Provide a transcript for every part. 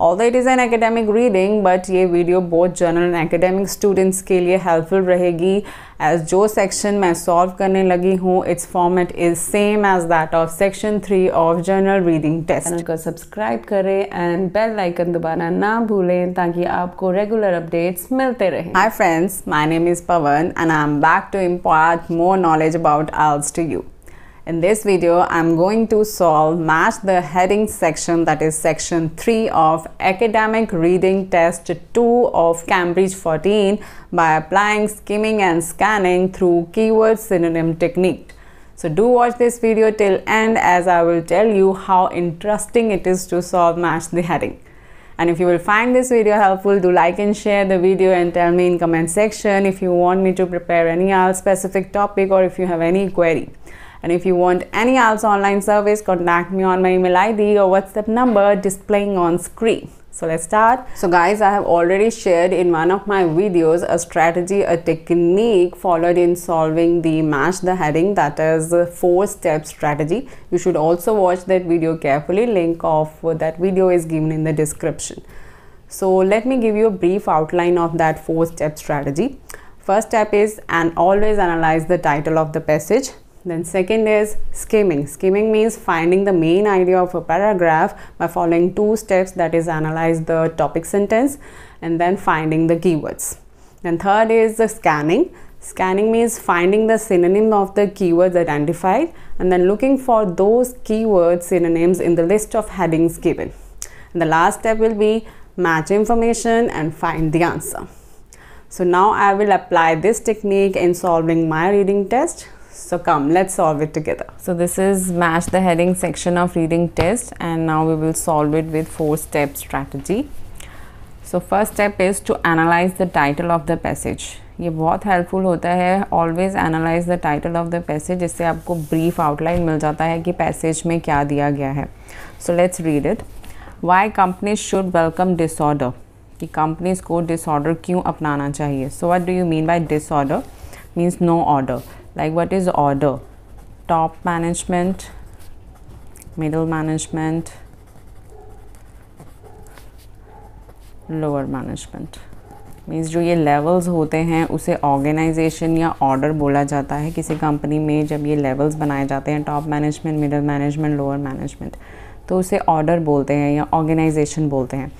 All it is an academic reading but ये video बहुत general and academic students के लिए हेल्पफुल रहेगी एज जो सेक्शन मैं सॉल्व करने लगी हूँ its format is same as that of section three of general reading test channel को सब्सक्राइब करें एंड बेल लाइकन दोबारा ना भूलें ताकि आपको रेगुलर अपडेट्स मिलते रहें hi friends my name is Pavan and I am back to impart more knowledge about IELTS to you In this video, I'm going to solve match the heading section that is section 3 of academic reading test 2 of Cambridge 14 by applying skimming and scanning through keyword synonym technique. So do watch this video till end as I will tell you how interesting it is to solve match the heading. And if you will find this video helpful, do like and share the video and tell me in comment section if you want me to prepare any other specific topic or if you have any query. And if you want any else online service, contact me on my email ID or WhatsApp number displaying on screen. So let's start. So guys, I have already shared in one of my videos a strategy, a technique followed in solving the match the heading that is four step strategy. You should also watch that video carefully. Link of that video is given in the description. So let me give you a brief outline of that four step strategy. First step is and always analyze the title of the passage. Then second is skimming. Skimming means finding the main idea of a paragraph by following two steps that is analyze the topic sentence and then finding the keywords. Then third is the scanning. Scanning means finding the synonym of the keywords identified and then looking for those keyword synonyms in the list of headings given. And the last step will be match information and find the answer. So now I will apply this technique in solving my reading test. So come, let's solve it together. So this is match the heading section of reading test and now we will solve it with four step strategy. So first step is to analyze the title of the passage. ये बहुत helpful होता है always analyse the title of the passage जिससे आपको brief outline मिल जाता है कि passage में क्या दिया गया है so let's read it why companies should welcome disorder कि कंपनीज को डिसऑर्डर क्यों अपनाना चाहिए so what do you mean by disorder means no order like what is order top management middle management lower management means जो ये levels होते हैं उसे ऑर्गेनाइजेशन या ऑर्डर बोला जाता है किसी कंपनी में जब ये लेवल्स बनाए जाते हैं top management middle management lower management तो उसे ऑर्डर बोलते हैं या ऑर्गेनाइजेशन बोलते हैं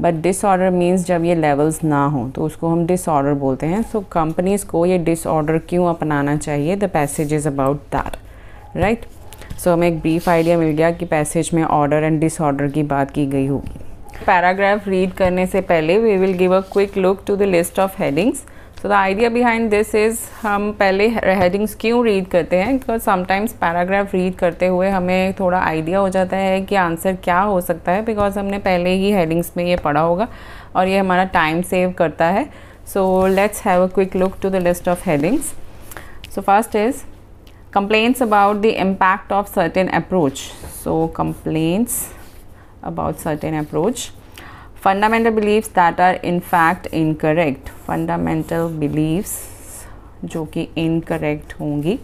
बट डिसऑर्डर मीन्स जब ये लेवल्स ना हों तो उसको हम डिसऑर्डर बोलते हैं सो so, कंपनीज़ को ये डिसऑर्डर क्यों अपनाना चाहिए the passage is about that right so हमें एक ब्रीफ आइडिया मिल गया कि पैसेज में ऑर्डर एंड डिसऑर्डर की बात की गई होगी पैराग्राफ रीड करने से पहले we will give a quick look to the list of headings so the idea behind this is हम पहले हेडिंग्स क्यों रीड करते हैं बिकॉज समटाइम्स पैराग्राफ रीड करते हुए हमें थोड़ा आइडिया हो जाता है कि आंसर क्या हो सकता है बिकॉज हमने पहले ही हेडिंग्स में ये पढ़ा होगा और ये हमारा टाइम सेव करता है so let's have a quick look to the list of headings so first is complaints about the impact of certain approach so complaints about certain approach fundamental beliefs that are in in fact incorrect fundamental believes जो कि incorrect होंगी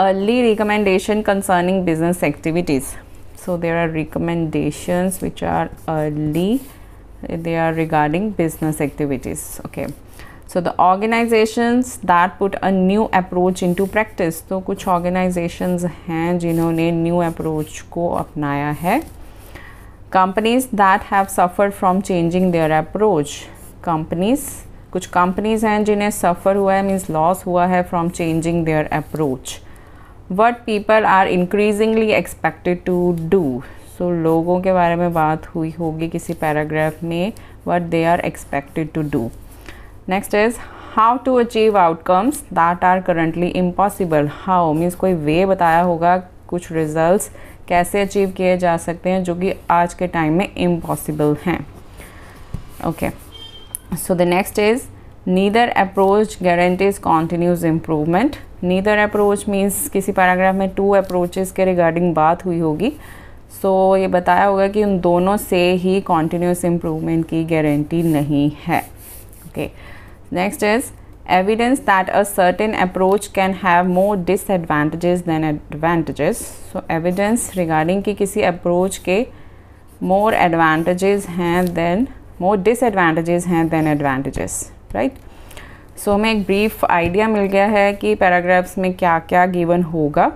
early recommendation concerning business activities so there are recommendations which are early they are regarding business activities okay so the organisations that put a new approach in to practice तो कुछ organisations हैं जिन्होंने new approach को अपनाया है companies that have suffer from changing their approach companies कुछ companies हैं जिन्हें सफ़र हुआ है मीन्स लॉस हुआ है from changing their approach what people are increasingly expected to do so लोगों के बारे में बात हुई होगी किसी पैराग्राफ में what they are expected to do next is how to achieve outcomes that are currently impossible how means कोई वे बताया होगा कुछ रिजल्ट कैसे अचीव किए जा सकते हैं जो कि आज के टाइम में इम्पॉसिबल हैं okay so the next is neither approach guarantees continues improvement neither approach means किसी पैराग्राफ में टू अप्रोचेस के रिगार्डिंग बात हुई होगी सो so, ये बताया होगा कि उन दोनों से ही कॉन्टीन्यूस इम्प्रूवमेंट की गारंटी नहीं है okay next is evidence that a certain approach can have more disadvantages than advantages so evidence regarding कि किसी अप्रोच के मोर एडवांटेजेस हैं देन मोर डिसएडवांटेजेस हैं देन एडवांटेजेस राइट सो हमें एक ब्रीफ आइडिया मिल गया है कि पैराग्राफ्स में क्या क्या गिवन होगा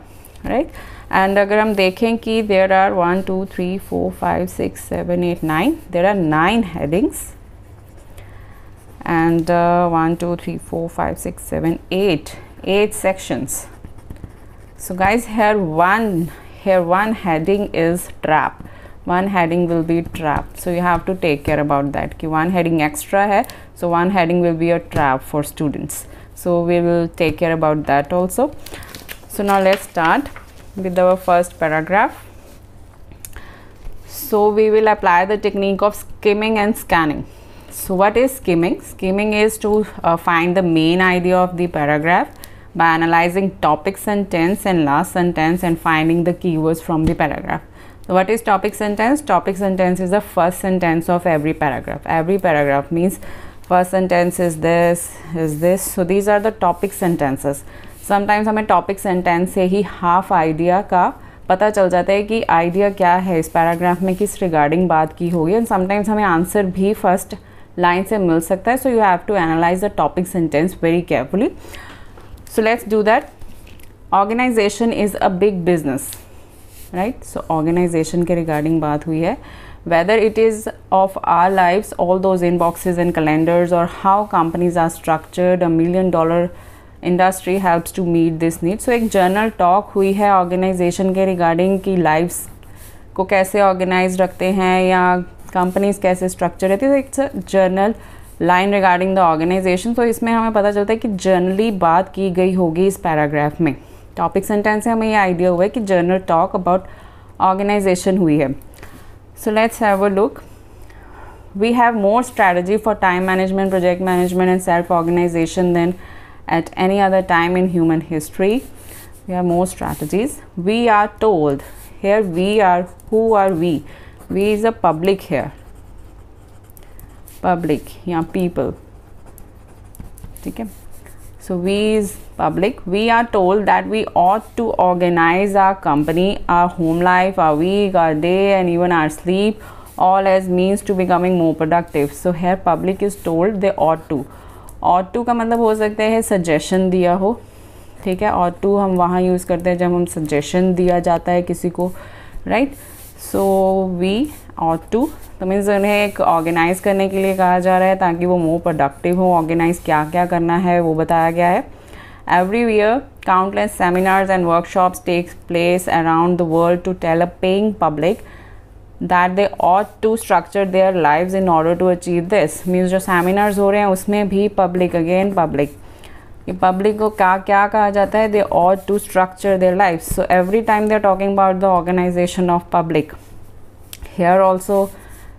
राइट right? एंड अगर हम देखें कि there are one two three four five six seven eight nine there are nine headings and one two three four five six seven eight eight sections so guys here one here one heading is trap one heading will be trap so you have to take care about that ki one heading extra hai so one heading will be a trap for students so we will take care about that also so now let's start with our first paragraph so we will apply the technique of skimming and scanning so what is skimming skimming is to uh, find the main idea of the paragraph by analyzing topic sentence and last sentence and finding the keywords from the paragraph. So what is topic sentence? Topic sentence is the first sentence of every paragraph. Every paragraph means first sentence is this, is this. So these are the topic sentences. Sometimes हमें topic sentence से ही half idea ka. पता चल जाता है कि idea क्या है इस पैराग्राफ में किस रिगार्डिंग बात की होगी एंड समटाइम्स हमें आंसर भी फर्स्ट लाइन से मिल सकता है so you have to analyse the topic sentence very carefully so let's do that organization is a big business right so organization ke regarding baat hui hai whether it is of our lives all those inboxes and calendars or how companies are structured a million dollar industry helps to meet this need so एक general talk हुई है organisation के regarding कि lives को कैसे organise रखते हैं या कंपनीज कैसे स्ट्रक्चर रहती है तो it's a general line regarding the organisation तो इसमें हमें पता चलता है कि जर्नली बात की गई होगी इस पैराग्राफ में टॉपिक सेंटेंस से हमें ये आइडिया हुआ है कि जर्नल टॉक अबाउट ऑर्गेनाइजेशन हुई है so let's have a look we have more strategy for time management project management and self organisation then at any other time in human history we have more strategies we are told here we are who are we we is a public here public या people ठीक है so we is public we are told that we ought to organise our company our home life are weak our day and even our sleep all as means to becoming more productive so here public is told they ought to ought to का मतलब हो सकता है suggestion दिया हो ठीक है ought to हम वहाँ यूज़ करते हैं जब हम सजेशन दिया जाता है किसी को right so we ought to तो मीन्स उन्हें एक ऑर्गेनाइज़ करने के लिए कहा जा रहा है ताकि वो मोर प्रोडक्टिव हो ऑर्गेनाइज़ क्या क्या करना है वो बताया गया है every year countless seminars and workshops takes place around the world to tell a paying public that they ought to structure their live in order to achieve this means जो सेमिनार्स हो रहे हैं उसमें भी पब्लिक अगेन पब्लिक कि public को क्या क्या कहा जाता है they ought to structure their life so every time they are talking about the organisation of public here also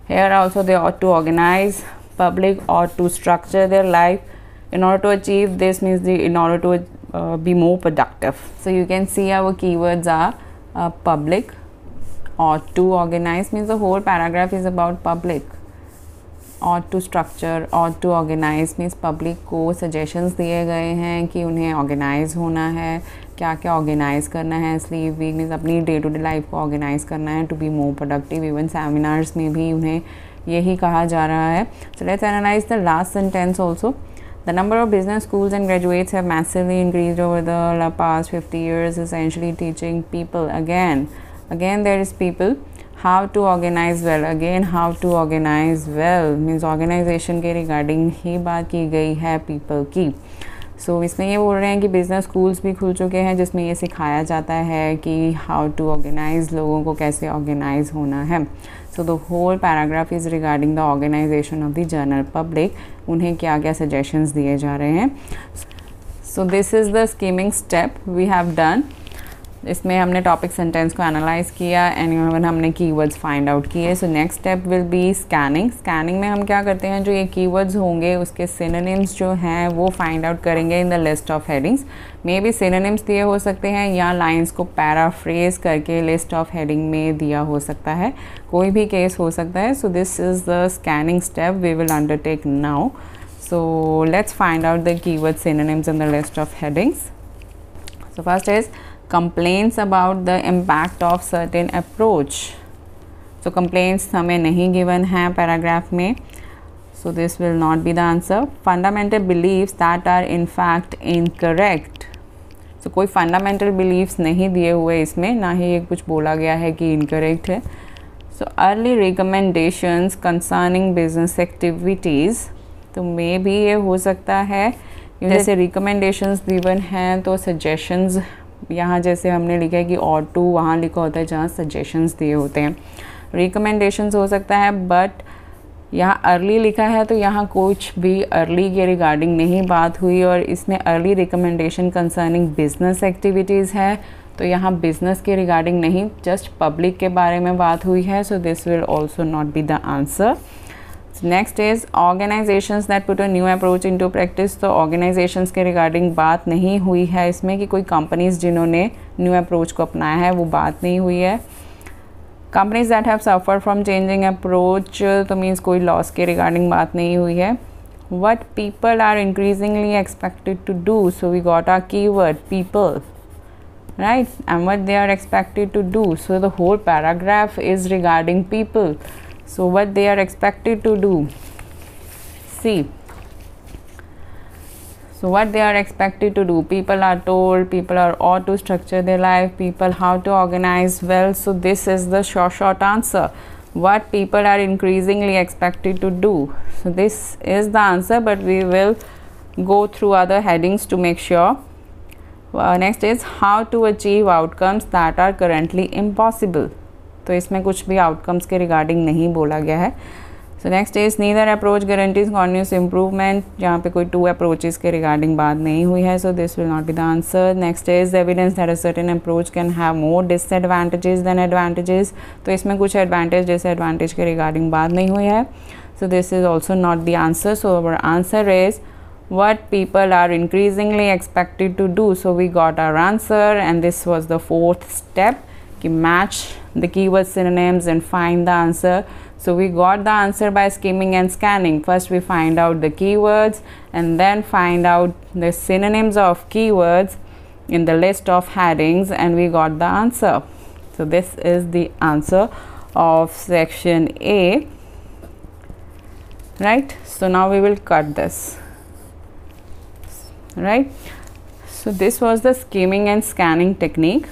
here also they ought to organize public or to structure their life in order to achieve this means the in order to uh, be more productive so you can see our keywords are uh, public or to organize means the whole paragraph is about public और to structure और to organize means public ko suggestions diye gaye hain ki unhe organize hona hai क्या क्या organise करना है sleep week अपनी day to day life को organise करना है to be more productive even seminars में भी उन्हें यही कहा जा रहा है so let's analyse the last sentence also the number of business schools and graduates have massively increase over the past fifty years essentially teaching people again again there is people how to organise well again how to organise well means organisation के regarding ही बात की गई है people की सो so, इसमें ये बोल रहे हैं कि बिज़नेस स्कूल्स भी खुल चुके हैं जिसमें ये सिखाया जाता है कि हाउ टू ऑर्गेनाइज लोगों को कैसे ऑर्गेनाइज होना है so the whole paragraph is regarding the organisation of the general public उन्हें क्या क्या सजेशंस दिए जा रहे हैं so this is the skimming step we have done इसमें हमने टॉपिक सेंटेंस को एनालाइज किया एंड हमने कीवर्ड्स फाइंड आउट किए so next step will be scanning scanning में हम क्या करते हैं जो ये कीवर्ड्स होंगे उसके सिनोनिम्स जो हैं वो फाइंड आउट करेंगे in the list of headings may be synonyms दिए हो सकते हैं या लाइंस को पैराफ्रेज करके लिस्ट ऑफ हेडिंग में दिया हो सकता है कोई भी केस हो सकता है so this is the scanning step we will undertake now so let's find out the keywords synonyms in the list of headings so first is complaints about the impact of certain approach so complaints हमें नहीं given है paragraph में so this will not be the answer fundamental beliefs that are in fact incorrect so कोई fundamental beliefs नहीं दिए हुए इसमें ना ही ये कुछ बोला गया है कि इनकरेक्ट है so early recommendations concerning business activities तो मे भी ये हो सकता है जैसे रिकमेंडेशन दिवन हैं तो सजेशंस यहाँ जैसे हमने लिखा है कि ऑट टू वहाँ लिखा होता है जहाँ सजेशंस दिए होते हैं रिकमेंडेशंस हो सकता है बट यहाँ अर्ली लिखा है तो यहाँ कुछ भी अर्ली के रिगार्डिंग नहीं बात हुई और इसमें early recommendation concerning business activities है तो यहाँ बिज़नेस के रिगार्डिंग नहीं जस्ट पब्लिक के बारे में बात हुई है so this will also not be the answer next is organisation that put a new approach in to practice तो ऑर्गेनाइजेशंस के रिगार्डिंग बात नहीं हुई है इसमें कि कोई कंपनीज़ जिन्होंने न्यू अप्रोच को अपनाया है वो बात नहीं हुई है companies that have suffer from changing approach तो मीन्स कोई लॉस के रिगार्डिंग बात नहीं हुई है what people are increasingly expected to do so we got our key word people right and what they are expected to do so the whole paragraph is regarding people So, what they are expected to do? See, so what they are expected to do? People are told, people are ought to structure their life, people how to organize well. So, this is the short, short answer. What people are increasingly expected to do. So, this is the answer, but we will go through other headings to make sure. Uh, next is how to achieve outcomes that are currently impossible. तो इसमें कुछ भी outcomes के regarding नहीं बोला गया है so next is neither approach guarantees continuous improvement जहाँ पे कोई टू अप्रोचेज़ के रिगार्डिंग बात नहीं हुई है so this will not be the answer next is evidence that a certain approach can have more disadvantages than advantages तो इसमें कुछ एडवांटेज डिसएडवांटेज के रिगार्डिंग बात नहीं हुई है so this is also not the answer so our answer is what people are increasingly expected to do so we got our answer and this was the fourth step match the keyword synonyms and find the answer. So we got the answer by skimming and scanning. First we find out the keywords and then find out the synonyms of keywords in the list of headings and we got the answer. So this is the answer of section A right. So now we will cut this right. So this was the skimming and scanning technique.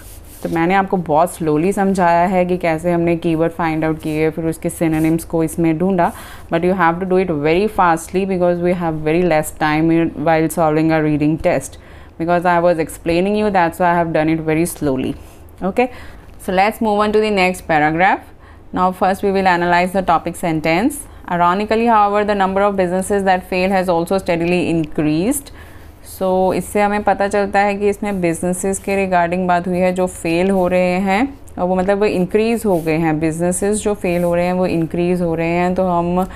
तो मैंने आपको बहुत slowly समझाया है कि कैसे हमने keyword find out किए फिर उसके सिनेनिम्स को इसमें ढूंढा but you have to do it very fastly because we have very less time while solving a reading test because I was explaining you that's I have done it very slowly okay so let's move on to the next paragraph now first we will analyse the topic sentence Ironically, however, the number of businesses that fail has also steadily increased. So so, इससे हमें पता चलता है कि इसमें businesses के regarding बात हुई है जो फ़ेल हो रहे हैं और वो मतलब वो इंक्रीज़ हो गए हैं बिजनेसेस जो फ़ेल हो रहे हैं वो इंक्रीज़ हो रहे हैं तो हम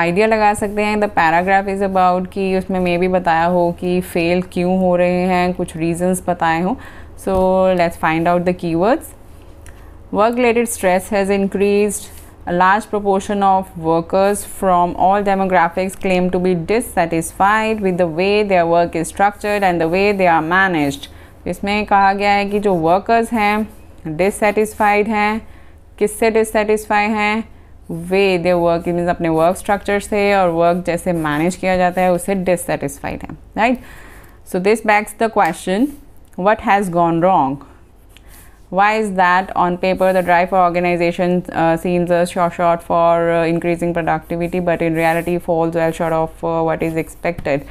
आइडिया लगा सकते हैं द पैराग्राफ इज़ अबाउट कि उसमें मे भी बताया हो कि फ़ेल क्यों हो रहे हैं कुछ रीजंस बताए हों so let's find out the keywords work related stress has increased A large proportion of workers from all demographics claim to be dissatisfied with the way their work is structured and the way they are managed. इसमें कहा गया है कि जो workers हैं dissatisfied हैं किससे dissatisfied हैं वे their work मीन्स अपने work structure से और work जैसे manage किया जाता है उससे dissatisfied है right? So this begs the question, what has gone wrong? Why is that? On paper, the drive for organization uh, seems a short shot for uh, increasing productivity, but in reality falls well short of uh, what is expected.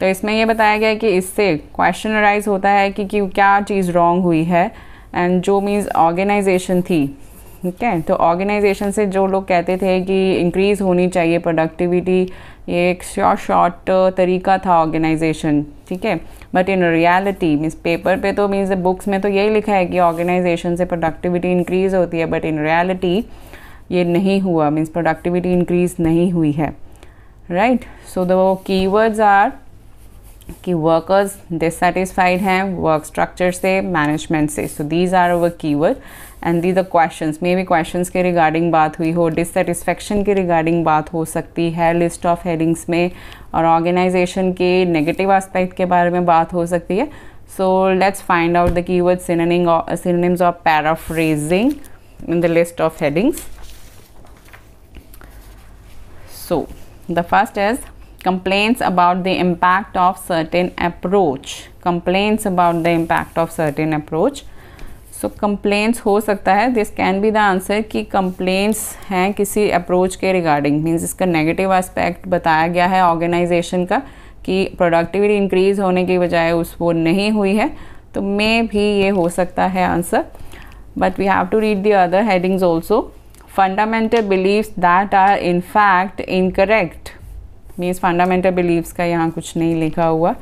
तो इसमें यह बताया गया है कि इससे question arise होता है कि, क्यों क्या चीज़ रॉन्ग हुई है एंड जो मीन्स ऑर्गेनाइजेशन थी ठीक है तो ऑर्गेनाइजेशन से जो लोग कहते थे कि इंक्रीज़ होनी चाहिए प्रोडक्टिविटी ये एक शॉर्ट शॉर्ट uh, तरीका था ऑर्गेनाइजेशन ठीक है but in reality means paper पे तो मीन्स बुक्स में तो यही लिखा है कि ऑर्गेनाइजेशन से प्रोडक्टिविटी इंक्रीज़ होती है बट इन रियलिटी ये नहीं हुआ मीन्स प्रोडक्टिविटी इंक्रीज़ नहीं हुई है right so the keywords are कि वर्कर्स डिससेटिस्फाइड हैं वर्क स्ट्रक्चर से मैनेजमेंट से so these are our keyword and the the question may be question के रिगार्डिंग बात हुई हो डिससेटिस्फेक्शन के रिगार्डिंग बात हो सकती है लिस्ट ऑफ हेडिंग्स में और ऑर्गेनाइजेशन के नेगेटिव एस्पेक्ट के बारे में बात हो सकती है so let's find out the key word synonyms of paraphrasing in the list of headings so the first is complaints about the impact of certain approach complaints about the impact of certain approach so complaints हो सकता है this can be the answer कि complaints हैं किसी approach के regarding means इसका negative aspect बताया गया है ऑर्गेनाइजेशन का कि प्रोडक्टिविटी इंक्रीज़ होने की बजाय उस वो नहीं हुई है तो मे भी ये हो सकता है answer but we have to read the other headings also fundamental beliefs that are in fact incorrect means fundamental beliefs का यहाँ कुछ नहीं लिखा हुआ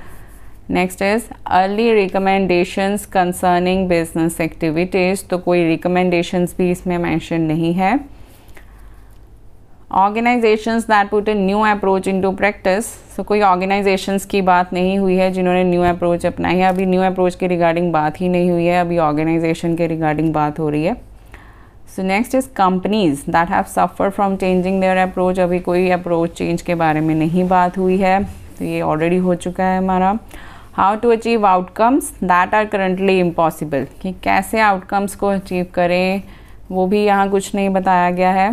next is early recommendations concerning business activities तो कोई रिकमेंडेशंस भी इसमें मेंशन नहीं है organisations that put a new approach into practice so कोई ऑर्गेनाइजेशंस की बात नहीं हुई है जिन्होंने न्यू अप्रोच अपनाई है अभी न्यू अप्रोच के रिगार्डिंग बात ही नहीं हुई है अभी ऑर्गेनाइजेशन के रिगार्डिंग बात हो रही है so next is companies that have suffer from changing their approach अभी कोई अप्रोच चेंज के बारे में नहीं बात हुई है तो ये ऑलरेडी हो चुका है हमारा how to achieve outcomes that are currently impossible कि कैसे आउटकम्स को अचीव करें वो भी यहाँ कुछ नहीं बताया गया है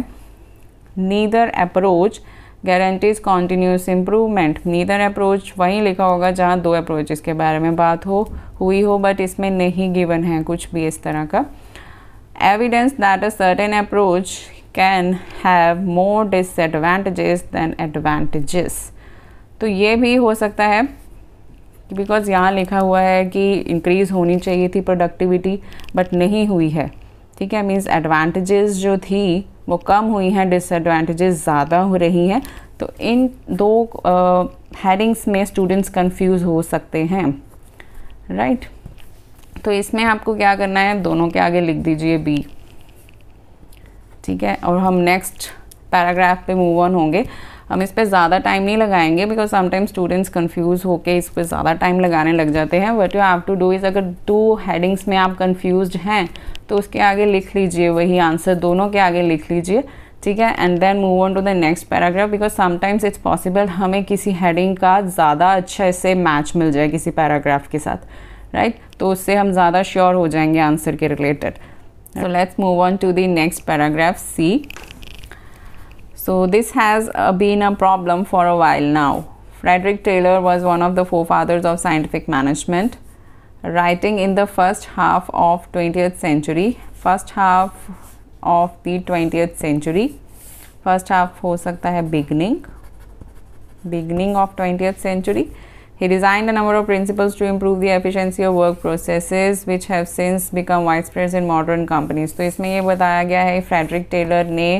neither approach guarantees continuous improvement neither approach वहीं लिखा होगा जहाँ दो अप्रोचेस के बारे में बात हो हुई हो बट इसमें नहीं गिवन है कुछ भी इस तरह का evidence that a certain approach can have more disadvantages than advantages तो ये भी हो सकता है बिकॉज़ यहाँ लिखा हुआ है कि इंक्रीज़ होनी चाहिए थी प्रोडक्टिविटी बट नहीं हुई है ठीक है मीन्स एडवांटेजेस जो थी वो कम हुई हैं डिसएडवांटेजेस ज़्यादा हो रही हैं तो इन दो हेडिंग्स में स्टूडेंट्स कंफ्यूज हो सकते हैं राइट right? तो इसमें आपको क्या करना है दोनों के आगे लिख दीजिए बी ठीक है और हम नेक्स्ट पैराग्राफ पे मूव ऑन होंगे हम इस पर ज़्यादा टाइम नहीं लगाएंगे बिकॉज समटाइम्स स्टूडेंट्स कन्फ्यूज होकर इस पर ज़्यादा टाइम लगाने लग जाते हैं what you have to do is अगर दो हेडिंग्स में आप कन्फ्यूज हैं तो उसके आगे लिख लीजिए वही आंसर दोनों के आगे लिख लीजिए ठीक है and then move on to the next paragraph because sometimes it's possible हमें किसी हेडिंग का ज़्यादा अच्छा इससे मैच मिल जाए किसी पैराग्राफ के साथ राइट right? तो उससे हम ज़्यादा श्योर हो जाएंगे आंसर के related so let's move on to the next paragraph C So this has uh, been a problem for a while now. Frederick Taylor was one of the forefathers of scientific management, writing in the first half of 20th century, first half of the 20th century. First half हो सकता है beginning, beginning of 20th century. He designed a number of principles to improve the efficiency of work processes, which have since become widespread in modern companies. So इसमें ये बताया गया है Frederick Taylor ने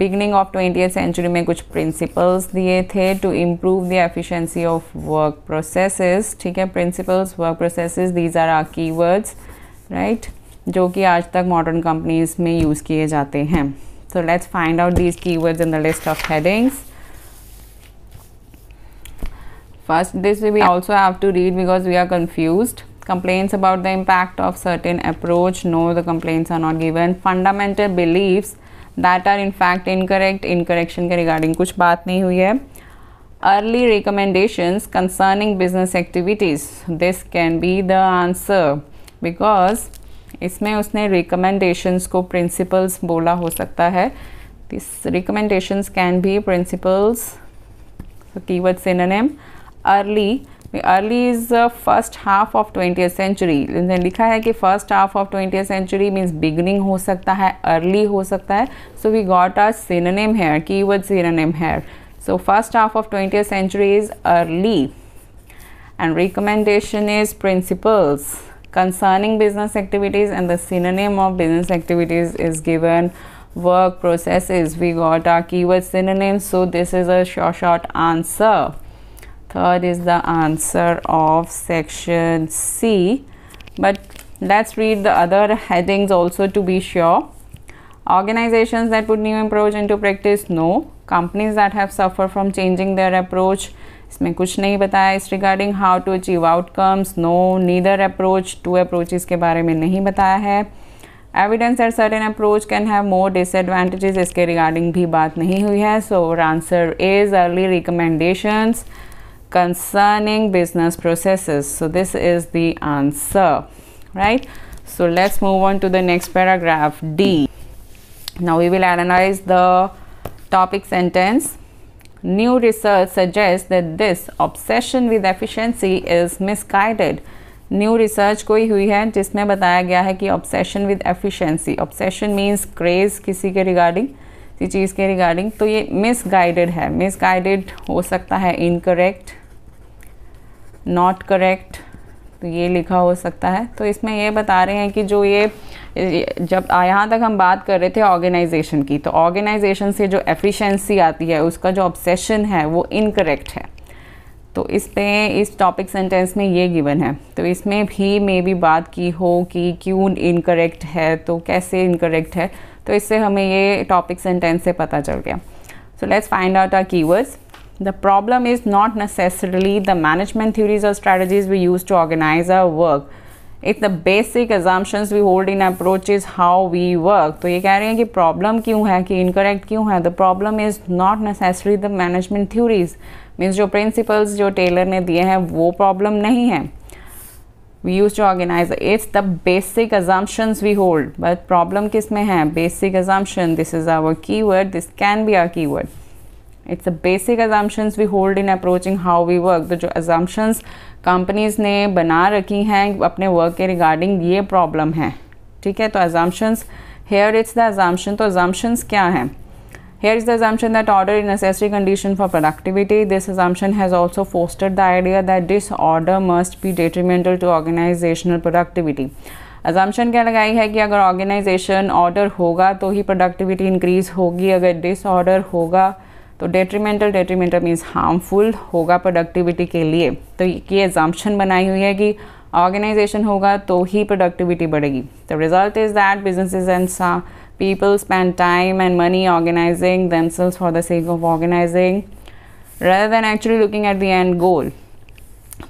beginning of twenty century में कुछ principles दिए थे to improve the efficiency of work processes ठीक है principles work process these are are keywords right जो कि आज तक मॉडर्न कंपनीज में यूज़ किए जाते हैं so let's find out these keywords in the list of headings first this we also have to read because we are confuse complaints about the impact of certain approach no the complaints are not given fundamental beliefs that are in fact incorrect in correction in correction के regarding कुछ बात नहीं हुई है early recommendations concerning business activities this can be the answer because इसमें उसने recommendations को principles बोला हो सकता है this recommendations can be principles and um early early is first half of 20th century likha hai ki first half of 20th century means beginning ho sakta early ho so we got our synonym here keyword synonym here so first half of 20th century is early and recommendation is principles concerning business activities and the synonym of business activities is given work processes we got our keyword synonym so this is a short answer third is the answer of section C but let's read the other headings also to be sure organizations that put new approach into practice no companies that have suffered from changing their approach इसमें कुछ नहीं बताया इस regarding how to achieve outcomes no neither approach two approaches के बारे में नहीं बताया है evidence at certain approach can have more disadvantages इसके रिगार्डिंग भी बात नहीं हुई है so answer is early recommendations concerning business processes. So this is the answer, right? So let's move on to the next paragraph D. Now we will analyze the topic sentence. New research suggests that this obsession with efficiency is misguided. New research कोई हुई है जिसमें बताया गया है कि obsession with efficiency obsession means craze किसी के रिगार्डिंग किसी चीज़ के रिगार्डिंग तो ये मिसगाइडेड है मिसगाइडेड हो सकता है इनकरेक्ट नॉट करेक्ट तो ये लिखा हो सकता है तो इसमें ये बता रहे हैं कि जो ये जब यहाँ तक हम बात कर रहे थे ऑर्गेनाइजेशन की तो ऑर्गेनाइजेशन से जो एफिशिएंसी आती है उसका जो ऑब्सेशन है वो इनकरेक्ट है तो इस पे इस टॉपिक सेंटेंस में ये गिवन है तो इसमें भी मे भी बात की हो कि क्यों इनकरेक्ट है तो कैसे इनकरेक्ट है तो इससे हमें ये टॉपिक सेंटेंस से पता चल गया so let's find out our keywords The problem is not necessarily the management theories or strategies we use to organize our work. The basic basic we hold in approach is how we work तो ये कह रहे हैं कि problem क्यों है कि incorrect क्यों है the problem is not necessary the management theories means जो प्रिंसिपल्स जो टेलर ने दिए हैं वो प्रॉब्लम नहीं है we use to organise it's the basic assumptions we hold but problem किस में है basic assumption this is our key word this can be our key word it's a basic assumptions we hold in approaching how we work जो assumptions companies ने बना रखी हैं अपने work के रिगार्डिंग ये प्रॉब्लम है ठीक है तो assumptions here it's the assumption तो एजाम्पन्स क्या है here is the assumption that order is necessary condition for productivity this assumption has also fostered the idea that disorder must be detrimental to organisational productivity assumption क्या लगाई है कि अगर organisation order होगा तो ही प्रोडक्टिविटी इंक्रीज होगी अगर डिसऑर्डर होगा तो डेट्रीमेंटल डेट्रीमेंटल मीन्स हार्मफुल होगा प्रोडक्टिविटी के लिए तो ये एग्जाम्पन बनाई हुई है कि ऑर्गेनाइजेशन होगा तो ही प्रोडक्टिविटी बढ़ेगी the result is that business and people spend time and money organising themselves for the sake of organising rather than actually looking at the end goal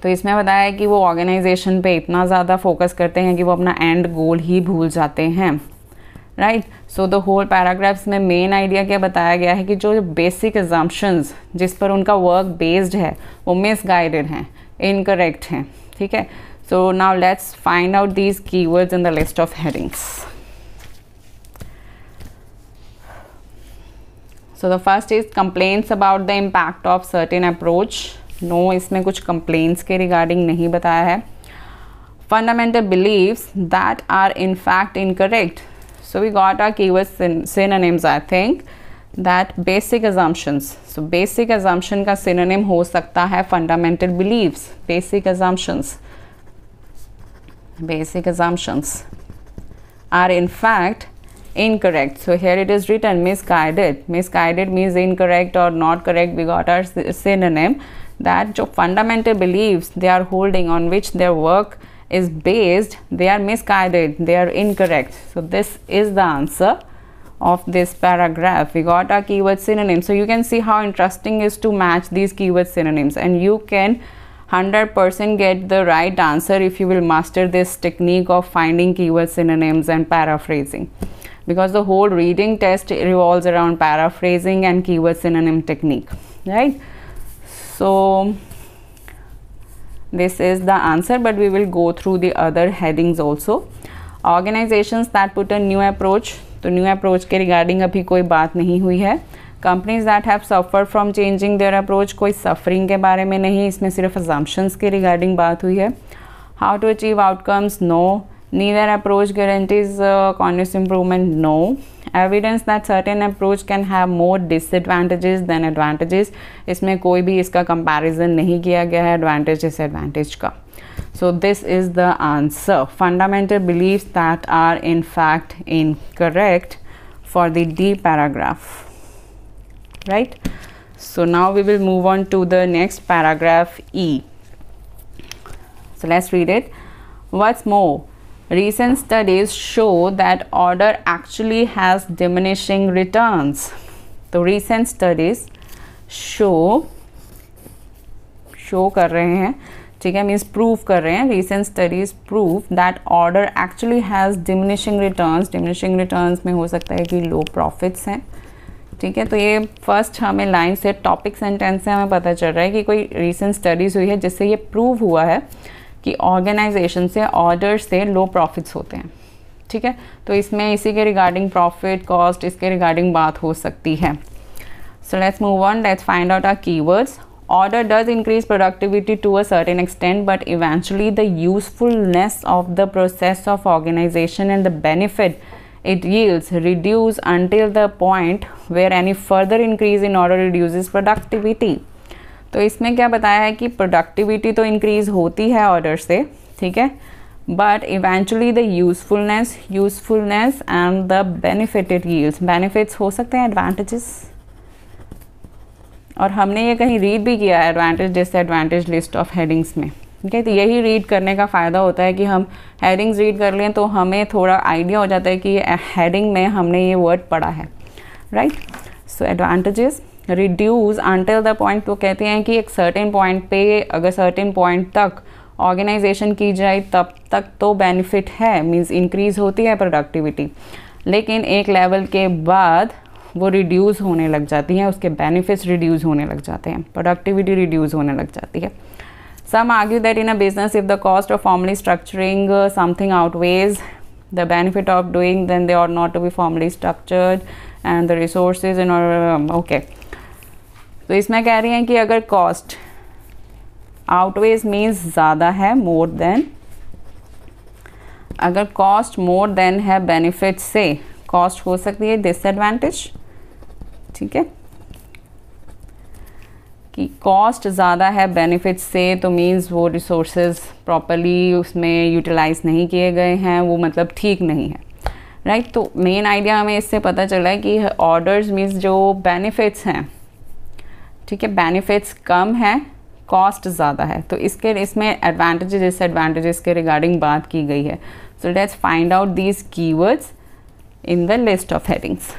तो इसमें बताया है कि वो ऑर्गेनाइजेशन पे इतना ज़्यादा फोकस करते हैं कि वो अपना एंड गोल ही भूल जाते हैं right so the whole paragraphs में मेन आइडिया क्या बताया गया है कि जो बेसिक एग्जाम्पन्स जिस पर उनका वर्क बेस्ड है वो मिसगाइडेड हैं इनकरेक्ट हैं ठीक है so now let's find out these keywords in the list of headings so the first is complaints about the impact of certain approach no इसमें कुछ कंप्लेंट्स के रिगार्डिंग नहीं बताया है fundamental beliefs that are in fact incorrect So we got our keywords syn synonyms I think that basic assumptions. So basic assumption का synonym हो सकता है fundamental beliefs, basic assumptions. Basic assumptions are in fact incorrect. So here it is written misguided. Misguided means incorrect or not correct. We got our synonym that fundamental beliefs they are holding on which their work is based they are misguided they are incorrect so this is the answer of this paragraph we got our keyword synonym so you can see how interesting is to match these keyword synonyms and you can 100% get the right answer if you will master this technique of finding keyword synonyms and paraphrasing because the whole reading test revolves around paraphrasing and keyword synonym technique right so this is the answer but we will go through the other headings also organizations that put a new approach तो new approach के regarding अभी कोई बात नहीं हुई है companies that have suffer from changing their approach कोई suffering के बारे में नहीं इसमें सिर्फ एग्जाम्पन्स के रिगार्डिंग बात हुई है how to achieve outcomes no neither approach guarantees continuous improvement no evidence that certain approach can have more disadvantages than advantages इसमें कोई भी इसका कंपैरिजन नहीं किया गया है एडवांटेज डिसएडवांटेज का so this is the answer fundamental beliefs that are in fact incorrect for the d paragraph right so now we will move on to the next paragraph e so let's read it what's more recent studies show that order actually has diminishing returns तो recent studies show show कर रहे हैं ठीक है means prove कर रहे हैं recent studies prove that order actually has diminishing returns diminishing returns में हो सकता है कि लो प्रॉफिट्स हैं ठीक है तो ये फर्स्ट हमें लाइन से टॉपिक सेंटेंस से हमें पता चल रहा है कि कोई रिसेंट स्टडीज़ हुई है जिससे ये प्रूव हुआ है कि ऑर्गेनाइजेशन से ऑर्डर से लो प्रॉफिट्स होते हैं ठीक है तो इसमें इसी के रिगार्डिंग प्रॉफिट कॉस्ट इसके रिगार्डिंग बात हो सकती है so let's move on let's find out our keywords order does increase productivity to a certain extent but eventually the usefulness of the process of organisation and the benefit it yields reduce until the point where any further increase in order reduce productivity तो इसमें क्या बताया है कि productivity तो increase होती है order से ठीक है but eventually the usefulness usefulness and the benefited use benefits हो सकते हैं एडवांटेजेस और हमने ये कहीं रीड भी किया है advantage disadvantage list of headings में ठीक है तो यही रीड करने का फ़ायदा होता है कि हम हेडिंग्स रीड कर लें तो हमें थोड़ा आइडिया हो जाता है कि हेडिंग में हमने ये वर्ड पढ़ा है right so advantages reduce until the point वो कहते हैं कि एक सर्टेन पॉइंट पे अगर सर्टेन पॉइंट तक ऑर्गेनाइजेशन की जाए तब तक तो बेनिफिट है मीन्स इंक्रीज़ होती है प्रोडक्टिविटी लेकिन एक लेवल के बाद वो रिड्यूस होने लग जाती है उसके बेनिफिट्स रिड्यूस होने लग जाते हैं प्रोडक्टिविटी रिड्यूस होने लग जाती है some argue that in a business if the cost of formally structuring something outweighs weighs the benefit of doing they they are not to be formally structured and the in in okay um, तो इसमें कह रही हैं कि अगर cost outweighs means ज़्यादा है more than अगर कॉस्ट मोर देन है बेनिफिट से कॉस्ट हो सकती है डिसएडवांटेज ठीक है कि कॉस्ट ज़्यादा है बेनिफिट से तो मीन्स वो रिसोर्सेज प्रॉपरली उसमें यूटिलाइज नहीं किए गए हैं वो मतलब ठीक नहीं है राइट right? तो मेन आइडिया हमें इससे पता चला है कि ऑर्डर्स मीन्स जो बेनिफिट्स हैं ठीक है बेनिफिट्स कम है कॉस्ट ज़्यादा है तो इसके इसमें एडवांटेज डिसएडवांटेज के रिगार्डिंग बात की गई है so let's find out these keywords in the list of headings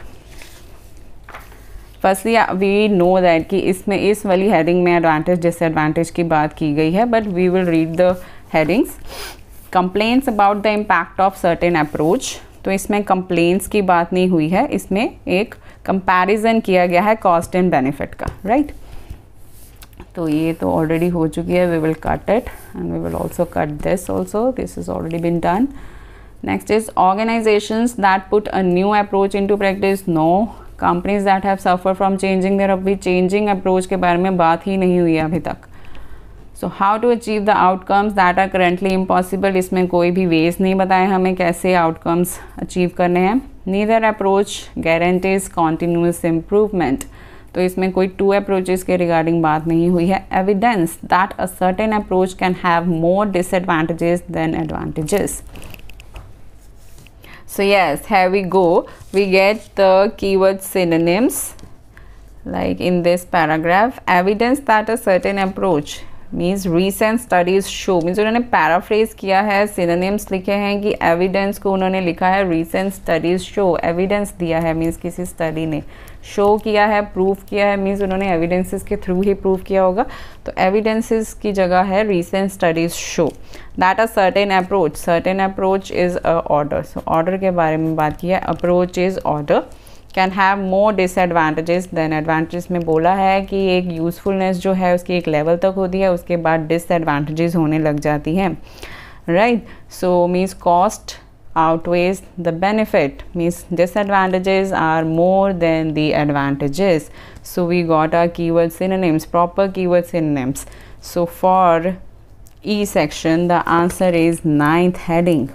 firstly we know that कि इसमें इस वाली हेडिंग में एडवांटेज डिसएडवांटेज की बात की गई है but we will read the headings complaints about the impact of certain approach तो इसमें कंप्लेंट्स की बात नहीं हुई है इसमें एक कंपैरिजन किया गया है कॉस्ट एंड बेनिफिट का राइट तो ये तो ऑलरेडी हो चुकी है we will cut it and we will also cut this also this is already been done is organisation that put a new approach in to practice no companies that have suffer from changing their अभी changing approach के बारे में बात ही नहीं हुई अभी तक so how to achieve the outcomes that are currently impossible इसमें कोई भी वेज नहीं बताए हमें कैसे आउटकम्स अचीव करने हैं neither approach guarantees continuous improvement तो इसमें कोई टू अप्रोचेस के रिगार्डिंग बात नहीं हुई है evidence that a certain approach can have more disadvantages than advantages so yes have we go we get the keyword synonyms like in this paragraph evidence that a certain approach means recent studies show means उन्होंने paraphrase किया है synonyms लिखे हैं कि evidence को उन्होंने लिखा है रिसेंट स्टडीज शो एविडेंस दिया है मीन्स किसी स्टडी ने शो किया है प्रूफ किया है मीन्स उन्होंने एविडेंसेस के थ्रू ही प्रूफ किया होगा तो एविडेंसेस की जगह है recent studies show that a certain approach certain approach is order so order के बारे में बात की है approach is order can have more disadvantages than advantage में बोला है कि एक यूज़फुलनेस जो है उसकी एक लेवल तक होती है उसके बाद डिसएडवांटेजेस होने लग जाती हैं right so means cost outweighs the benefit means disadvantages are more than the advantages so we got our keyword synonyms proper keyword synonyms so for e section the answer is ninth heading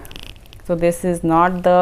so this is not the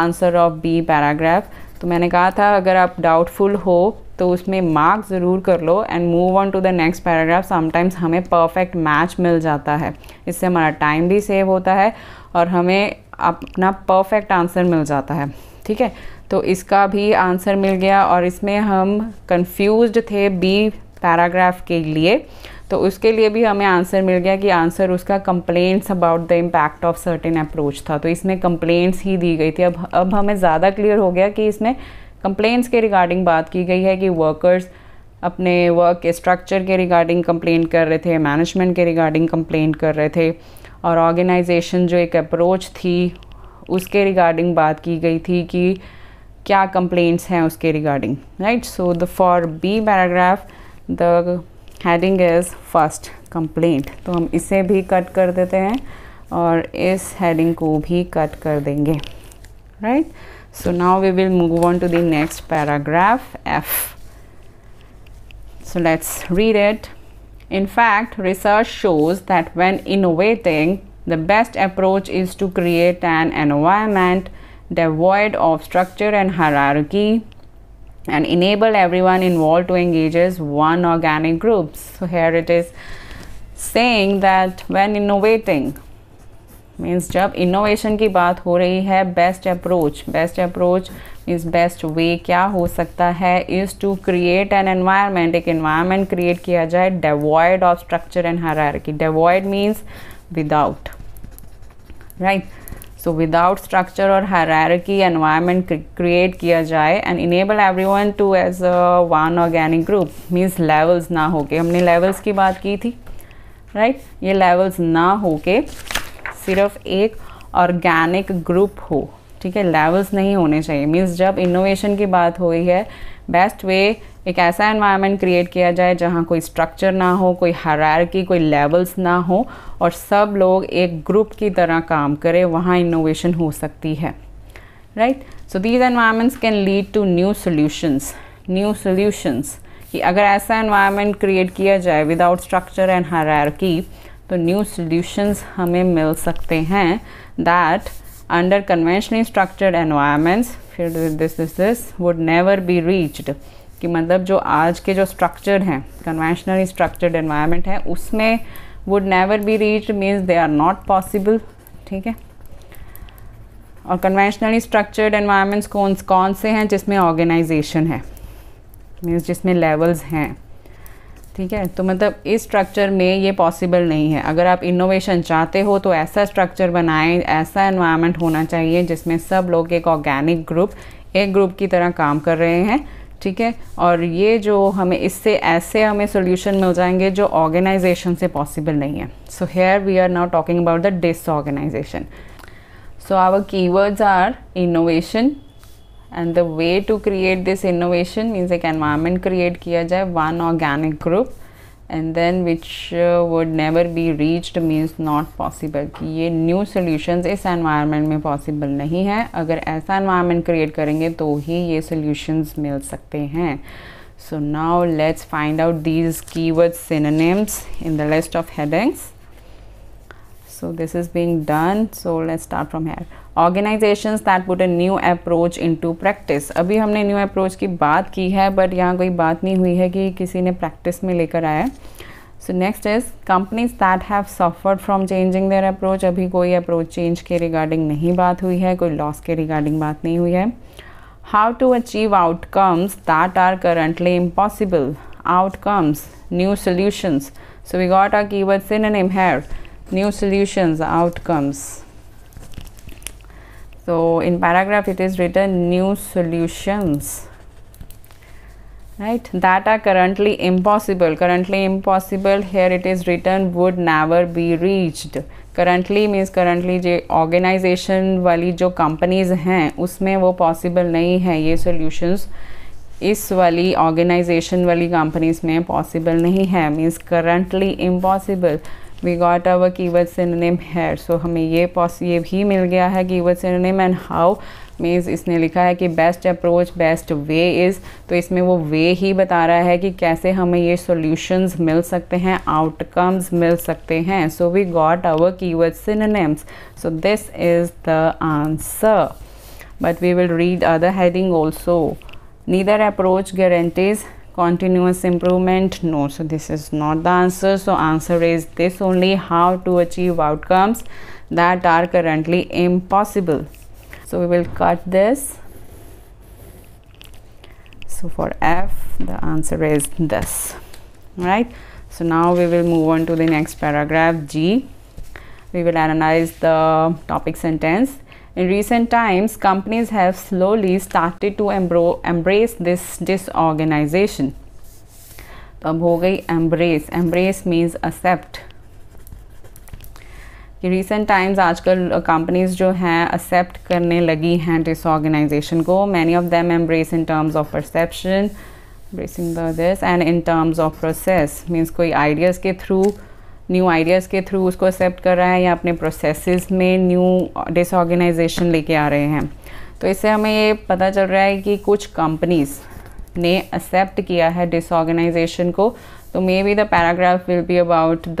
answer of b paragraph तो मैंने कहा था अगर आप doubtful हो तो उसमें mark ज़रूर कर लो and move on to the next paragraph sometimes हमें परफेक्ट मैच मिल जाता है इससे हमारा टाइम भी सेव होता है और हमें अपना परफेक्ट आंसर मिल जाता है ठीक है तो इसका भी आंसर मिल गया और इसमें हम कंफ्यूज्ड थे बी पैराग्राफ के लिए तो उसके लिए भी हमें आंसर मिल गया कि आंसर उसका complaints about the impact of certain approach था तो इसमें कंप्लेंट्स ही दी गई थी अब अब हमें ज़्यादा क्लियर हो गया कि इसमें कंप्लेंट्स के रिगार्डिंग बात की गई है कि वर्कर्स अपने वर्क के स्ट्रक्चर के रिगार्डिंग कंप्लेंट कर रहे थे मैनेजमेंट के रिगार्डिंग कंप्लेंट कर रहे थे और ऑर्गेनाइजेशन जो एक अप्रोच थी उसके रिगार्डिंग बात की गई थी कि क्या कंप्लेंट्स हैं उसके regarding right so the for B paragraph the heading is first complaint तो हम इसे भी कट कर देते हैं और इस हैडिंग को भी कट कर देंगे right so now we will move on to the next paragraph F so let's read it in fact research shows that when innovating the best approach is to create an environment devoid of structure and hierarchy and enable everyone involved to engage as one organic group. So here it is saying that when innovating means जब innovation की बात हो रही है best approach best approach means best way क्या हो सकता है is to create an environment एक environment create किया जाए devoid of structure and hierarchy devoid means without right so without structure और की एनवायरमेंट क्रिएट किया जाए and enable everyone to as a one organic group means levels ना होके हमने लेवल्स की बात की थी राइट right? ये लेवल्स ना होके सिर्फ एक ऑर्गेनिक ग्रुप हो ठीक है लेवल्स नहीं होने चाहिए मीन्स जब इनोवेशन की बात हुई है बेस्ट वे एक ऐसा एनवायरनमेंट क्रिएट किया जाए जहाँ कोई स्ट्रक्चर ना हो कोई हरारकी कोई लेवल्स ना हो और सब लोग एक ग्रुप की तरह काम करें वहाँ इनोवेशन हो सकती है right so these environments can lead to new solutions new solutions कि अगर ऐसा एनवायरनमेंट क्रिएट किया जाए विदाउट स्ट्रक्चर एंड हरारकी तो न्यू सोल्यूशंस हमें मिल सकते हैं that under conventionally structured environments फिर this this would never be reached कि मतलब जो आज के जो स्ट्रक्चर्ड हैं कन्वेंशनली स्ट्रक्चर्ड एनवायरनमेंट है उसमें would never be reach means they are not possible ठीक है और कन्वेंशनली स्ट्रक्चर्ड एनवायरनमेंट्स कौन कौन से हैं जिसमें ऑर्गेनाइजेशन है मीन्स जिसमें लेवल्स हैं ठीक है तो मतलब इस स्ट्रक्चर में ये पॉसिबल नहीं है अगर आप इनोवेशन चाहते हो तो ऐसा स्ट्रक्चर बनाएं ऐसा एनवायरनमेंट होना चाहिए जिसमें सब लोग एक ऑर्गेनिक ग्रुप एक ग्रुप की तरह काम कर रहे हैं ठीक है और ये जो हमें इससे ऐसे हमें सोल्यूशन मिल जाएंगे जो ऑर्गेनाइजेशन से पॉसिबल नहीं है so here we are now talking about the disorganization so our keywords are innovation and the way to create this innovation means एक एनवायरमेंट क्रिएट किया जाए one organic group and then which uh, would never be reached means not possible कि ये new solutions is environment में possible नहीं है अगर ऐसा environment create करेंगे तो ही ये solutions मिल सकते हैं so now let's find out these keywords synonyms in the list of headings so this is being done so let's start from here organization that put a new approach in to practice अभी हमने new approach की बात की है but यहाँ कोई बात नहीं हुई है कि किसी ने प्रैक्टिस में लेकर आया so next is companies that have suffered from changing their approach अभी कोई अप्रोच चेंज के रिगार्डिंग नहीं बात हुई है कोई लॉस के रिगार्डिंग बात नहीं हुई है how to achieve outcomes that are currently impossible outcomes new solutions so we got are got in an M have new solutions outcomes so in paragraph it is written new solutions right that are currently impossible currently impossible here it is written would never be reached currently means currently जो organization वाली जो companies हैं उसमें वो possible नहीं है ये solutions इस वाली organization वाली companies में possible नहीं है means currently impossible we got our keyword synonym here so हमें ये पॉस ये भी मिल गया है keyword synonym and how means इसने लिखा है कि best approach best way is तो इसमें वो वे ही बता रहा है कि कैसे हमें ये सॉल्यूशंस मिल सकते हैं आउटकम्स मिल सकते हैं so we got our keyword synonyms so this is the answer but we will read other heading also neither approach guarantees continuous improvement no so this is not the answer so answer is this only how to achieve outcomes that are currently impossible so we will cut this so for f the answer is this All right so now we will move on to the next paragraph g we will analyze the topic sentence In recent times, companies have slowly started to embrace this disorganization. तो अब हो गई embrace embrace means accept कि recent times आजकल companies जो हैं accept करने लगी हैं डिसऑर्गेनाइजेशन को many of them embrace in terms of perception embracing the this and in terms of process means कोई ideas के through न्यू आइडियाज़ के थ्रू उसको एक्सेप्ट कर रहा है या अपने प्रोसेसेस में न्यू डिसऑर्गेनाइजेशन लेके आ रहे हैं तो इससे हमें ये पता चल रहा है कि कुछ कंपनीज़ ने एक्सेप्ट किया है डिसऑर्गेनाइजेशन को तो maybe the paragraph will be about the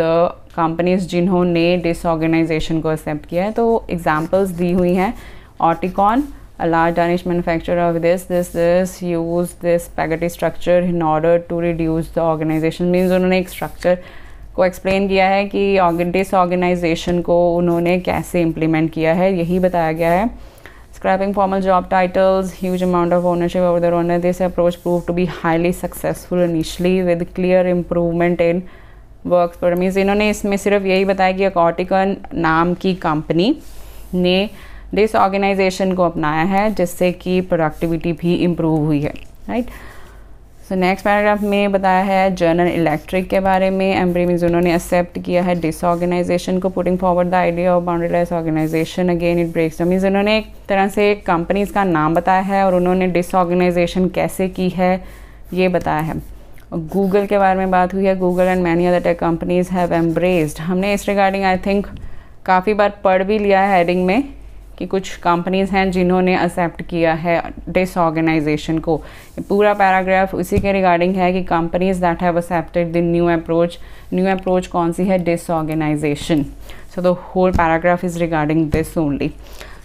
companies जिन्होंने डिसऑर्गेनाइजेशन को एक्सेप्ट किया है तो एग्जाम्पल्स दी हुई हैं Oticon a large Danish manufacture of this this this use this spaghetti structure in order to reduce the organization means उन्होंने एक structure को एक्सप्लेन किया है कि डिस ऑर्गेनाइजेशन को उन्होंने कैसे इम्प्लीमेंट किया है यही बताया गया है scrapping formal job titles huge amount of ownership और दर owner this approach prove to be highly successful initially with clear improvement in work पर मीन्स इन्होंने इसमें सिर्फ यही बताया कि अकॉटिकन नाम की कंपनी ने डिस ऑर्गेनाइजेशन को अपनाया है जिससे कि प्रोडक्टिविटी भी इम्प्रूव हुई है right right? So next paragraph में बताया है जर्नल इलेक्ट्रिक के बारे में एम्ब्री मीन्स उन्होंने एक्सेप्ट किया है डिसऑर्गेनाइजेशन को putting forward the idea of boundaryless organization again it breaks means उन्होंने एक तरह से कंपनीज़ का नाम बताया है और उन्होंने डिसऑर्गेनाइजेशन कैसे की है ये बताया है गूगल के बारे में बात हुई है Google and many other tech companies have embraced हमने इस रिगार्डिंग आई थिंक काफ़ी बार पढ़ भी लिया है हेडिंग में कि कुछ कंपनीज़ हैं जिन्होंने एक्सेप्ट किया है डिसऑर्गेनाइजेशन को पूरा पैराग्राफ उसी के रिगार्डिंग है कि companies that have accepted the new approach new approach कौन सी है disorganization so the whole paragraph is regarding this only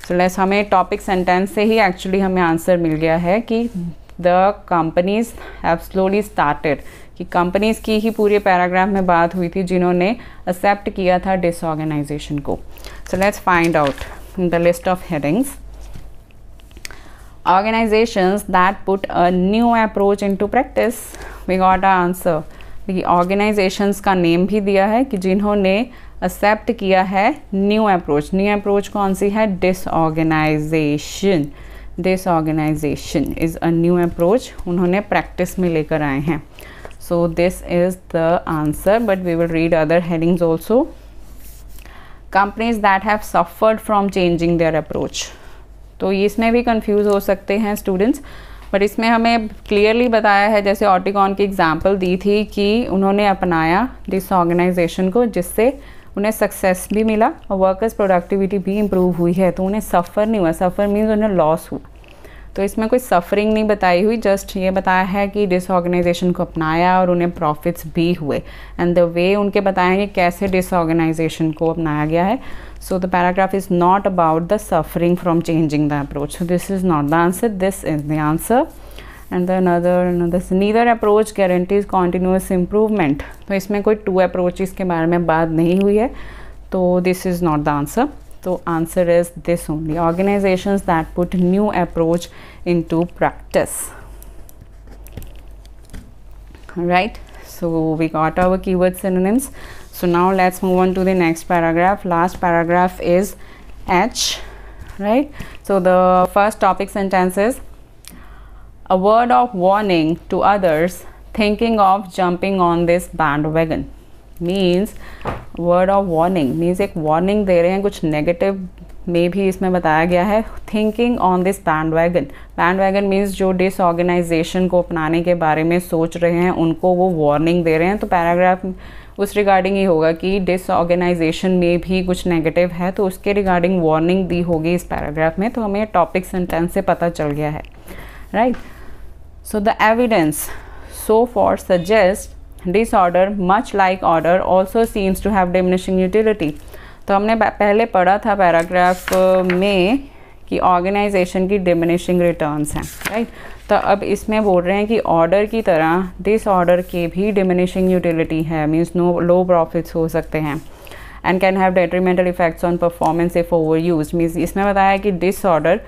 so less हमें टॉपिक सेंटेंस से ही एक्चुअली हमें आंसर मिल गया है कि the companies have slowly started कि कंपनीज की ही पूरे पैराग्राफ में बात हुई थी जिन्होंने एक्सेप्ट किया था डिसऑर्गेनाइजेशन को so let's find out in the list of headings organizations that put a new approach into practice we got our answer देखिए ऑर्गेनाइजेशंस का नेम भी दिया है कि जिन्होंने एक्सेप्ट किया है न्यू अप्रोच न्यू अप्रोच कौन सी है disorganization disorganization is a new approach उन्होंने प्रैक्टिस में लेकर आए हैं so this is the answer but we will read other headings also companies that have suffered from changing their approach तो इसमें भी कंफ्यूज हो सकते हैं स्टूडेंट्स बट इसमें हमें क्लियरली बताया है जैसे ऑटिकॉन की एग्जाम्पल दी थी कि उन्होंने अपनाया दिस ऑर्गेनाइजेशन को जिससे उन्हें सक्सेस भी मिला और वर्कर्स प्रोडक्टिविटी भी इम्प्रूव हुई है तो उन्हें सफ़र नहीं हुआ सफ़र मीन्स उन्हें लॉस हुआ तो इसमें कोई सफरिंग नहीं बताई हुई जस्ट ये बताया है कि डिसऑर्गेनाइजेशन को अपनाया और उन्हें प्रॉफिट्स भी हुए एंड द वे उनके बताए हैं कि कैसे डिसऑर्गेनाइजेशन को अपनाया गया है so the paragraph is not about the suffering from changing the approach this is not the answer this is the answer and another this neither approach guarantees continuous improvement तो इसमें कोई टू अप्रोच के बारे में बात नहीं हुई है तो this is not the answer तो answer is this only organization that put new approach into practice right so we got our keyword synonyms so now let's move on to the next paragraph last paragraph is h right so the first topic sentence is a word of warning to others thinking of jumping on this bandwagon means word of warning means a warning They are हैं कुछ negative में भी इसमें बताया गया है thinking on this bandwagon bandwagon means जो disorganization को अपनाने के बारे में सोच रहे हैं उनको वो वार्निंग दे रहे हैं तो पैराग्राफ उस रिगार्डिंग ही होगा कि डिसऑर्गेनाइजेशन में भी कुछ नेगेटिव है तो उसके रिगार्डिंग वार्निंग दी होगी इस पैराग्राफ में तो हमें टॉपिक सेंटेंस से पता चल गया है right so the evidence so far suggest disorder much like order also seems to have diminishing utility तो हमने पहले पढ़ा था पैराग्राफ में कि ऑर्गेनाइजेशन की डिमिनिशिंग रिटर्न्स हैं राइट तो अब इसमें बोल रहे हैं कि ऑर्डर की तरह दिस ऑर्डर के भी डिमिनिशिंग यूटिलिटी है मीन्स नो लो प्रॉफिट्स हो सकते हैं and can have detrimental effects on performance if over use means इसमें बताया कि डिस ऑर्डर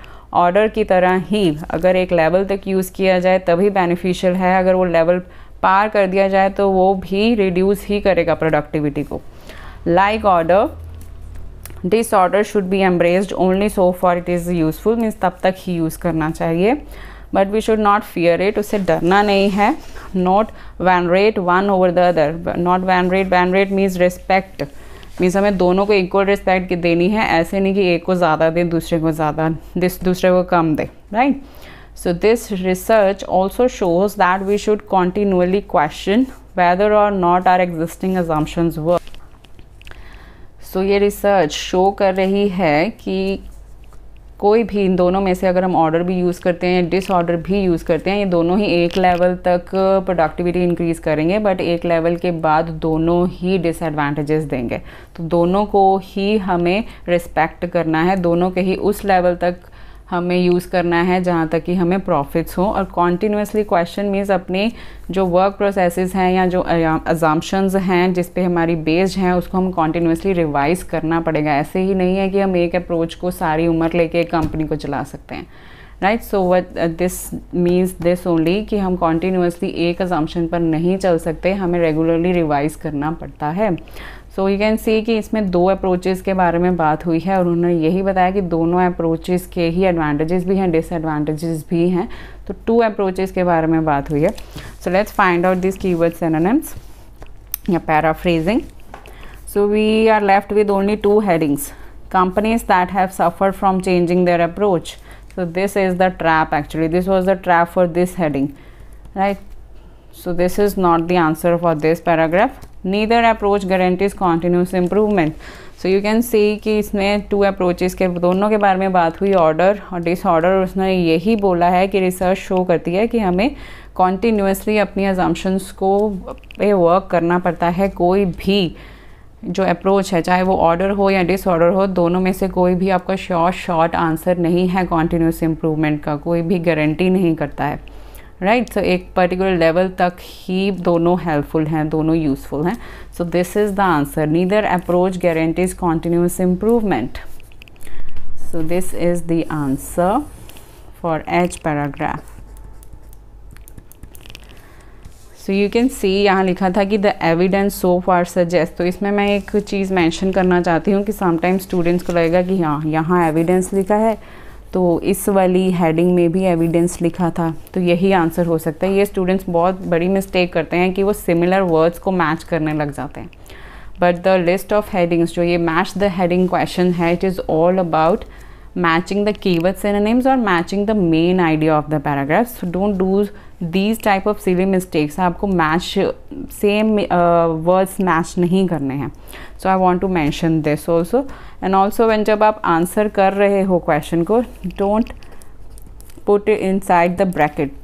ऑर्डर की तरह ही अगर एक लेवल तक यूज़ किया जाए तभी बेनिफिशियल है अगर वो लेवल पार कर दिया जाए तो वो भी रिड्यूस ही करेगा प्रोडक्टिविटी को like order this order should be embraced only so far it is useful means तब तक ही यूज़ करना चाहिए but we should not fear it उसे डरना नहीं है not venerate one over the other not venerate venerate means respect means हमें दोनों को इक्वल रिस्पेक्ट देनी है ऐसे नहीं कि एक को ज़्यादा दे दूसरे को ज़्यादा दिस दूसरे को कम दे right so this research also shows that we should continually question whether or not are existing assumptions work so so, ये रिसर्च शो कर रही है कि कोई भी इन दोनों में से अगर हम ऑर्डर भी यूज़ करते हैं डिसऑर्डर भी यूज़ करते हैं ये दोनों ही एक लेवल तक प्रोडक्टिविटी इंक्रीज़ करेंगे बट एक लेवल के बाद दोनों ही डिसएडवांटेजेस देंगे तो दोनों को ही हमें रिस्पेक्ट करना है दोनों के ही उस लेवल तक हमें यूज़ करना है जहाँ तक कि हमें प्रॉफिट्स हों और कॉन्टीन्यूसली क्वेश्चन मीन्स अपने जो वर्क प्रोसेसेस हैं या जो अजाम्पन्स हैं जिस पे हमारी बेस्ड हैं उसको हम कॉन्टीन्यूसली रिवाइज करना पड़ेगा ऐसे ही नहीं है कि हम एक अप्रोच को सारी उम्र लेके कंपनी को चला सकते हैं right so what this means this only कि हम कॉन्टीन्यूसली एक अजाम्पन पर नहीं चल सकते हमें रेगुलरली रिवाइज करना पड़ता है सो यू कैन सी कि इसमें दो अप्रोचेज के बारे में बात हुई है और उन्होंने यही बताया कि दोनों अप्रोचेज के ही एडवांटेजेस भी हैं डिसएडवांटेजेस भी हैं तो टू अप्रोचेज के बारे में बात हुई है so let's find out this की कीवर्ड्स एनानम्स या paraphrasing so we are left with only two headings companies that have suffer from changing their approach so this is the trap actually this was the trap for this heading right so this is not the answer for this paragraph neither approach guarantees continuous improvement so you can see कि इसमें two approaches के दोनों के बारे में बात हुई order और डिसऑर्डर उसने यही बोला है कि रिसर्च शो करती है कि हमें कॉन्टीन्यूसली अपनी एजम्पन्स को पे वर्क करना पड़ता है कोई भी जो अप्रोच है चाहे वो ऑर्डर हो या डिसऑर्डर हो दोनों में से कोई भी आपका श्योर शॉर्ट आंसर नहीं है कॉन्टीन्यूस इम्प्रूवमेंट का कोई भी गारंटी नहीं करता है राइट सो एक पर्टिकुलर लेवल तक ही दोनों हेल्पफुल हैं दोनों यूजफुल हैं so this is the answer neither approach guarantees continuous improvement so this is the answer for H paragraph so you can see यहाँ लिखा था कि the evidence so far suggest तो इसमें मैं एक चीज़ मेंशन करना चाहती हूँ कि समटाइम्स स्टूडेंट्स को लगेगा कि हाँ यहाँ एविडेंस लिखा है तो इस वाली हेडिंग में भी एविडेंस लिखा था तो यही आंसर हो सकता है ये स्टूडेंट्स बहुत बड़ी मिस्टेक करते हैं कि वो सिमिलर वर्ड्स को मैच करने लग जाते हैं but the list of headings जो ये मैच द हेडिंग क्वेश्चन है it is all about matching the keywords and names or matching the main idea of the paragraphs don't does these type of silly mistakes आपको match same words match नहीं करने हैं so I want to mention this also and also when जब आप answer कर रहे हो question को don't put inside the bracket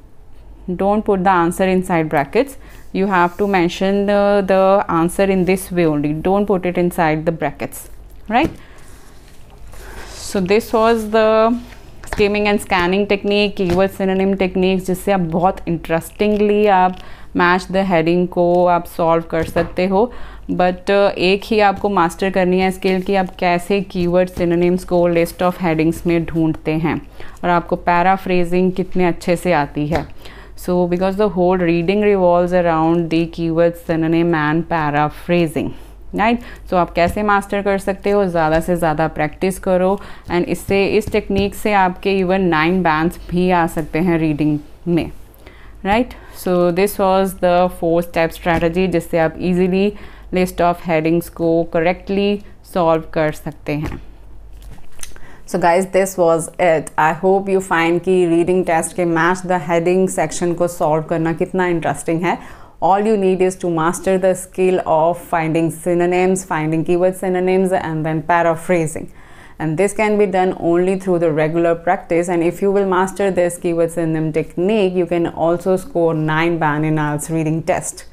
don't put the answer inside brackets you have to mention the answer in this way only don't put it inside the brackets right so this was the skimming and scanning technique keyword synonym technique जिससे आप बहुत interestingly आप match the heading को आप solve कर सकते हो but uh, एक ही आपको मास्टर करनी है स्किल की आप कैसे कीवर्ड सिनोनिम्स को लिस्ट ऑफ हेडिंग्स में ढूंढते हैं और आपको पैराफ्रेजिंग कितने अच्छे से आती है so because the whole reading revolve around the keyword synonym and paraphrasing right right? So so, आप कैसे मास्टर कर सकते हो ज़्यादा से ज़्यादा प्रैक्टिस करो एंड इससे इस टेक्निक से आपके इवन नाइन बैंड्स भी आ सकते हैं रीडिंग में right so this was the four step strategy जिससे आप इजीली लिस्ट ऑफ हेडिंग्स को करेक्टली सॉल्व कर सकते हैं so guys this was it I hope you find की रीडिंग टेस्ट के मैच द हेडिंग सेक्शन को सॉल्व करना कितना इंटरेस्टिंग है all you need is to master the skill of finding synonyms finding keyword synonyms and then paraphrasing and this can be done only through the regular practice and if you will master this keyword synonym technique you can also score 9 Baninals reading test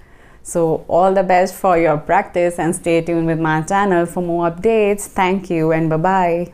so all the best for your practice and stay tuned with my channel for more updates thank you and bye bye